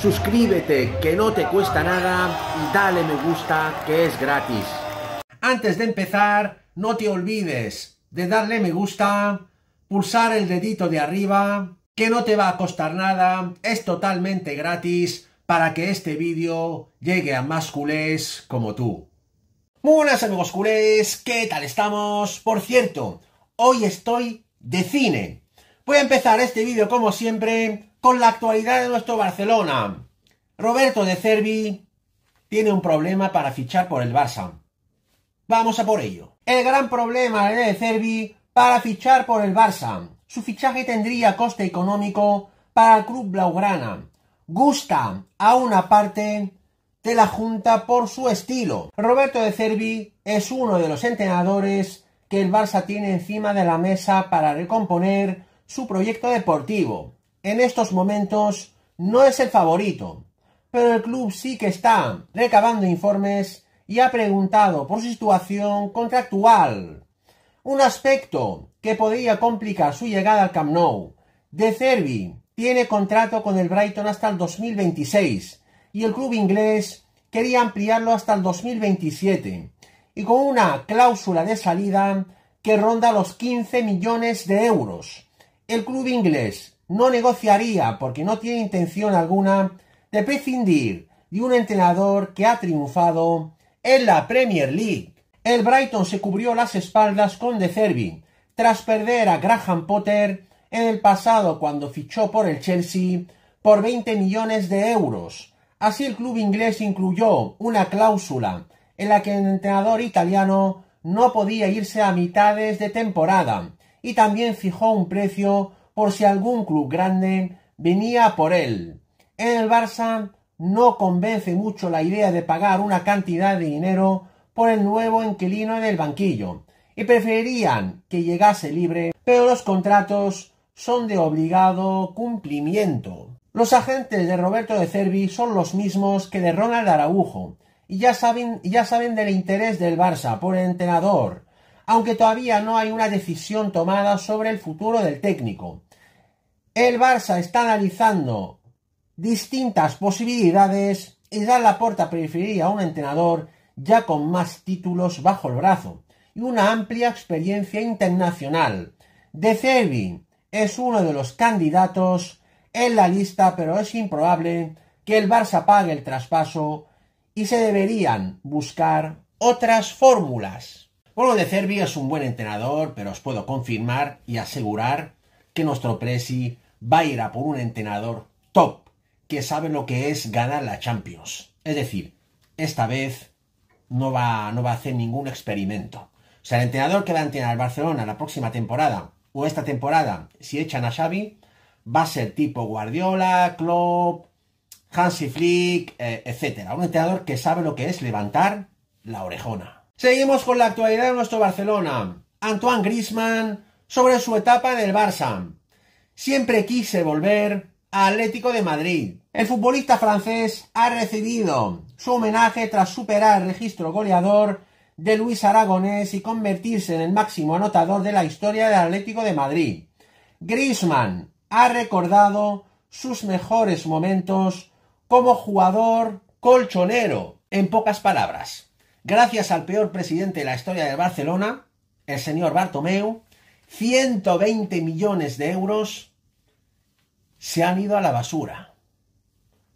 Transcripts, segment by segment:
suscríbete que no te cuesta nada y dale me gusta que es gratis. Antes de empezar, no te olvides de darle me gusta, pulsar el dedito de arriba, que no te va a costar nada, es totalmente gratis para que este vídeo llegue a más culés como tú. Muy buenas amigos culés, ¿qué tal estamos? Por cierto, hoy estoy de cine. Voy a empezar este vídeo como siempre con la actualidad de nuestro Barcelona. Roberto de Cervi tiene un problema para fichar por el Barça. Vamos a por ello. El gran problema de Cervi para fichar por el Barça. Su fichaje tendría coste económico para el club blaugrana. Gusta a una parte de la Junta por su estilo. Roberto de Cervi es uno de los entrenadores que el Barça tiene encima de la mesa para recomponer su proyecto deportivo en estos momentos no es el favorito, pero el club sí que está recabando informes y ha preguntado por su situación contractual. Un aspecto que podría complicar su llegada al Camp Nou. De Cervi tiene contrato con el Brighton hasta el 2026 y el club inglés quería ampliarlo hasta el 2027 y con una cláusula de salida que ronda los 15 millones de euros. El club inglés no negociaría porque no tiene intención alguna de prescindir de un entrenador que ha triunfado en la Premier League. El Brighton se cubrió las espaldas con De tras perder a Graham Potter en el pasado cuando fichó por el Chelsea por 20 millones de euros. Así el club inglés incluyó una cláusula en la que el entrenador italiano no podía irse a mitades de temporada y también fijó un precio por si algún club grande venía por él. En el Barça no convence mucho la idea de pagar una cantidad de dinero por el nuevo inquilino en el banquillo y preferirían que llegase libre, pero los contratos son de obligado cumplimiento. Los agentes de Roberto de Cervi son los mismos que de Ronald Araujo y ya saben, ya saben del interés del Barça por el entrenador, aunque todavía no hay una decisión tomada sobre el futuro del técnico. El Barça está analizando distintas posibilidades y da la puerta preferiría a un entrenador ya con más títulos bajo el brazo y una amplia experiencia internacional. De Cervi es uno de los candidatos en la lista, pero es improbable que el Barça pague el traspaso y se deberían buscar otras fórmulas. Bueno, De Cervi es un buen entrenador, pero os puedo confirmar y asegurar que nuestro Presi va a ir a por un entrenador top que sabe lo que es ganar la Champions. Es decir, esta vez no va, no va a hacer ningún experimento. O sea, el entrenador que va a entrenar al Barcelona la próxima temporada o esta temporada, si echan a Xavi, va a ser tipo Guardiola, Klopp, Hansi Flick, eh, etc. Un entrenador que sabe lo que es levantar la orejona. Seguimos con la actualidad de nuestro Barcelona. Antoine Grisman sobre su etapa en el Barça. Siempre quise volver a Atlético de Madrid. El futbolista francés ha recibido su homenaje tras superar el registro goleador de Luis Aragonés y convertirse en el máximo anotador de la historia del Atlético de Madrid. Griezmann ha recordado sus mejores momentos como jugador colchonero, en pocas palabras. Gracias al peor presidente de la historia del Barcelona, el señor Bartomeu, 120 millones de euros se han ido a la basura.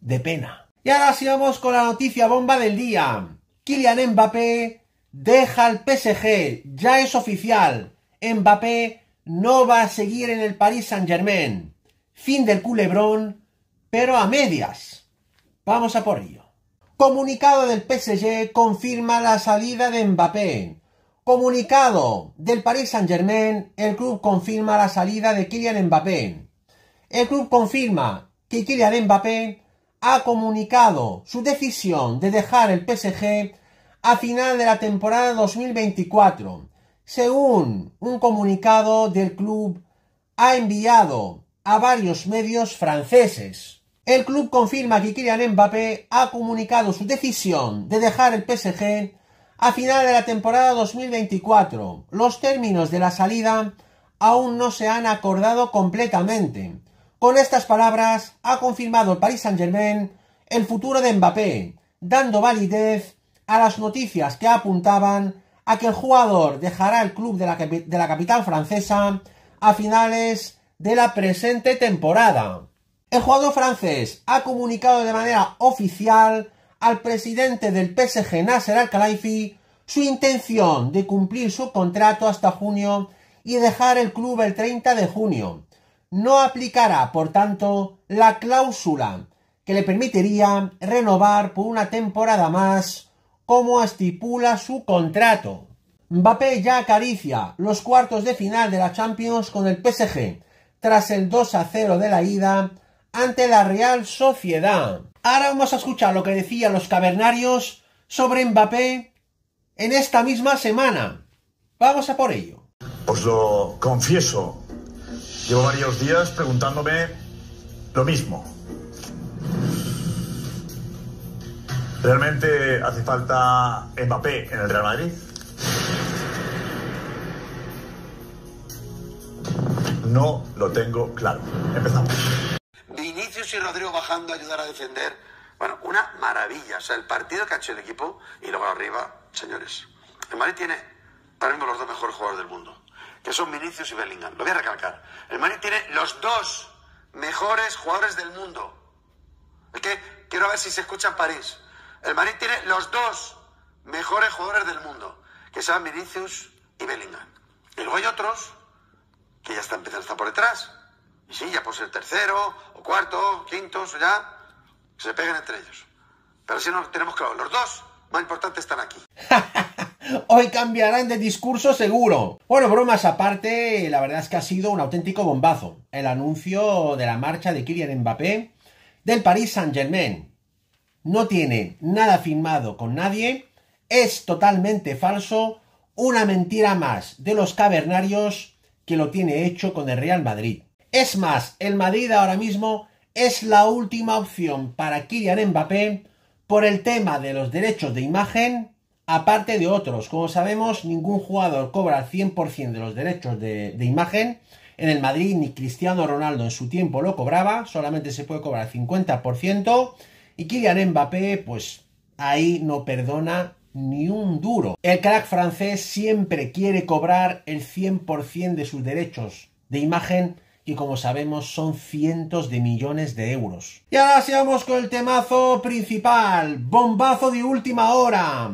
De pena. Y ahora sí vamos con la noticia bomba del día. Kylian Mbappé deja el PSG. Ya es oficial. Mbappé no va a seguir en el Paris Saint-Germain. Fin del culebrón, pero a medias. Vamos a por ello. Comunicado del PSG confirma la salida de Mbappé. Comunicado del Paris Saint-Germain, el club confirma la salida de Kylian Mbappé. El club confirma que Kylian Mbappé ha comunicado su decisión de dejar el PSG a final de la temporada 2024. Según un comunicado del club ha enviado a varios medios franceses. El club confirma que Kylian Mbappé ha comunicado su decisión de dejar el PSG a final de la temporada 2024. Los términos de la salida aún no se han acordado completamente. Con estas palabras ha confirmado el Paris Saint-Germain el futuro de Mbappé, dando validez a las noticias que apuntaban a que el jugador dejará el club de la, de la capital francesa a finales de la presente temporada. El jugador francés ha comunicado de manera oficial al presidente del PSG Nasser Al-Khelaifi su intención de cumplir su contrato hasta junio y dejar el club el 30 de junio. No aplicará, por tanto, la cláusula que le permitiría renovar por una temporada más como estipula su contrato. Mbappé ya acaricia los cuartos de final de la Champions con el PSG tras el 2 a 0 de la ida ante la Real Sociedad. Ahora vamos a escuchar lo que decían los cavernarios sobre Mbappé en esta misma semana. Vamos a por ello. Os lo confieso, llevo varios días preguntándome lo mismo. ¿Realmente hace falta Mbappé en el Real Madrid? No lo tengo claro. Empezamos y Rodrigo bajando a ayudar a defender. Bueno, una maravilla. O sea, el partido que ha hecho el equipo y luego arriba, señores. El Madrid tiene para mí los dos mejores jugadores del mundo, que son Vinicius y Bellingham. Lo voy a recalcar. El Madrid tiene los dos mejores jugadores del mundo. Es que quiero ver si se escucha en París. El Madrid tiene los dos mejores jugadores del mundo, que son Vinicius y Bellingham. Y luego hay otros que ya están empezando a estar por detrás. Y sí, ya por ser tercero, o cuarto, quinto, o ya, se peguen entre ellos. Pero si no tenemos claro, los dos más importantes están aquí. Hoy cambiarán de discurso seguro. Bueno, bromas aparte, la verdad es que ha sido un auténtico bombazo el anuncio de la marcha de Kylian Mbappé del Paris Saint-Germain. No tiene nada firmado con nadie, es totalmente falso, una mentira más de los cavernarios que lo tiene hecho con el Real Madrid. Es más, el Madrid ahora mismo es la última opción para Kylian Mbappé por el tema de los derechos de imagen, aparte de otros. Como sabemos, ningún jugador cobra el 100% de los derechos de, imagen. En el Madrid ni Cristiano Ronaldo en su tiempo lo cobraba, solamente se puede cobrar el 50%. Y Kylian Mbappé, pues ahí no perdona ni un duro. El crack francés siempre quiere cobrar el 100% de sus derechos de imagen y como sabemos son cientos de millones de euros. Y ahora vamos con el temazo principal, bombazo de última hora.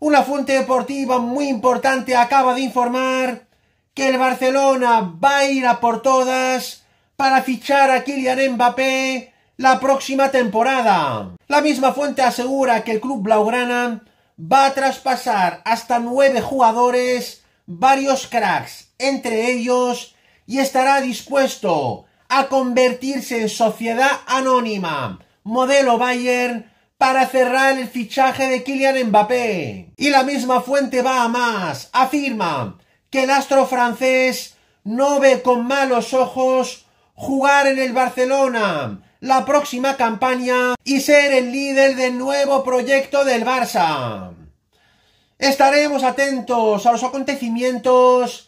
Una fuente deportiva muy importante acaba de informar que el Barcelona va a ir a por todas para fichar a Kylian Mbappé la próxima temporada. La misma fuente asegura que el club blaugrana va a traspasar hasta nueve jugadores, varios cracks, entre ellos y estará dispuesto a convertirse en sociedad anónima, modelo Bayern, para cerrar el fichaje de Kylian Mbappé. Y la misma fuente va a más, afirma que el astro francés no ve con malos ojos jugar en el Barcelona la próxima campaña y ser el líder del nuevo proyecto del Barça. Estaremos atentos a los acontecimientos